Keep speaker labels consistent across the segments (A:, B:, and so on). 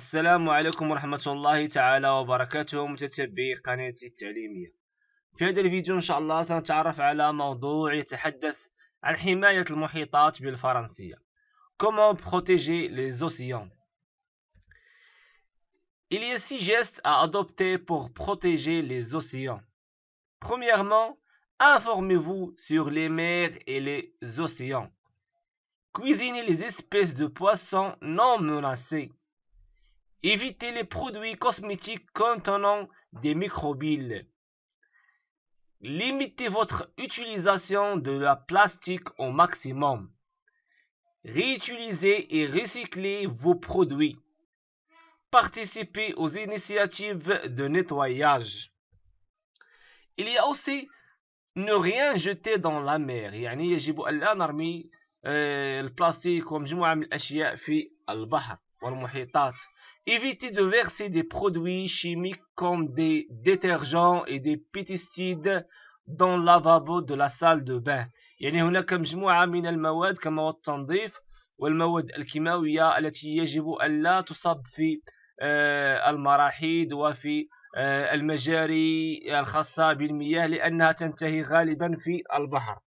A: السلام عليكم ورحمة الله تعالى وبركاته متتبعي قناتي التعليمية في هذا الفيديو إن شاء الله سنتعرف على موضوع يتحدث عن حماية المحيطات بالفرنسية Comment protéger les océans Il y a six gestes à adopter pour protéger les océans. Premièrement, informez-vous sur les mers et les océans. Cuisinez les espèces de poissons non menacées. Évitez les produits cosmétiques contenant des microbilles. Limitez votre utilisation de la plastique au maximum. Réutilisez et recyclez vos produits. Participez aux initiatives de nettoyage. Il y a aussi ne rien jeter dans la mer Évitez de verser des produits chimiques comme des détergents et des pesticides dans le lavabo de la salle de bain. يعني هناك مجموعة من المواد كمواد التنظيف والمواد الكيماوية التي يجب ألا تصب في المراحيض وفي المجاري الخاصة بالمياه لأنها تنتهي غالبا في البحر.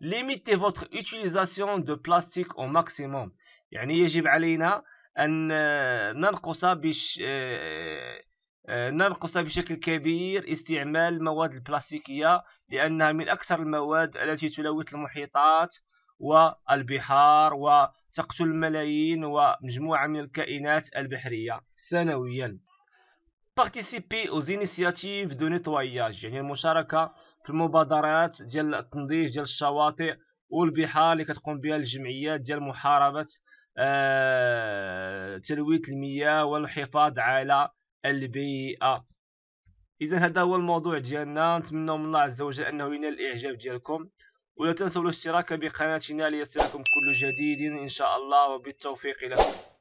A: Limitez votre utilisation de plastique au maximum. يعني يجب علينا أن آه، ننقص بش آه، آه، ننقص بشكل كبير استعمال المواد البلاستيكية لأنها من أكثر المواد التي تلوث المحيطات والبحار وتقتل الملايين ومجموعة من الكائنات البحرية سنويا participer aux initiatives de nettoyage يعني المشاركة في المبادرات ديال التنظيف ديال الشواطئ والبحار اللي كتقوم بها الجمعيات ديال محاربة آه، تروية المياه والحفاظ على البيئة إذا هذا هو الموضوع ديالنا نتمنى من الله عز وجل أنه ينال الإعجاب ديالكم ولا تنسوا الاشتراك بقناتنا ليصلكم كل جديد إن شاء الله وبالتوفيق لكم